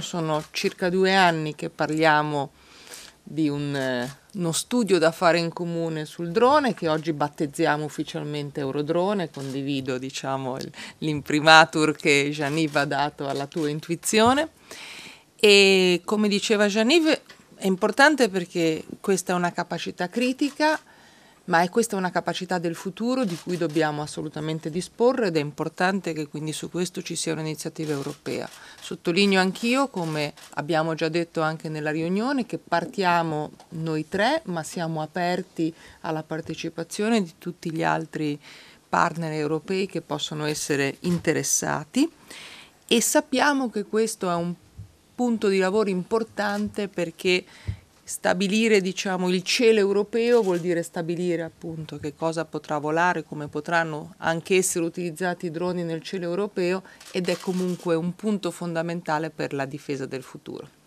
Sono circa due anni che parliamo di un, eh, uno studio da fare in comune sul drone che oggi battezziamo ufficialmente Eurodrone. Condivido diciamo, l'imprimatur che Janiv ha dato alla tua intuizione. E come diceva Janiv, è importante perché questa è una capacità critica ma è questa una capacità del futuro di cui dobbiamo assolutamente disporre ed è importante che quindi su questo ci sia un'iniziativa europea. Sottolineo anch'io, come abbiamo già detto anche nella riunione, che partiamo noi tre, ma siamo aperti alla partecipazione di tutti gli altri partner europei che possono essere interessati e sappiamo che questo è un punto di lavoro importante perché stabilire diciamo, il cielo europeo vuol dire stabilire appunto che cosa potrà volare, come potranno anche essere utilizzati i droni nel cielo europeo ed è comunque un punto fondamentale per la difesa del futuro.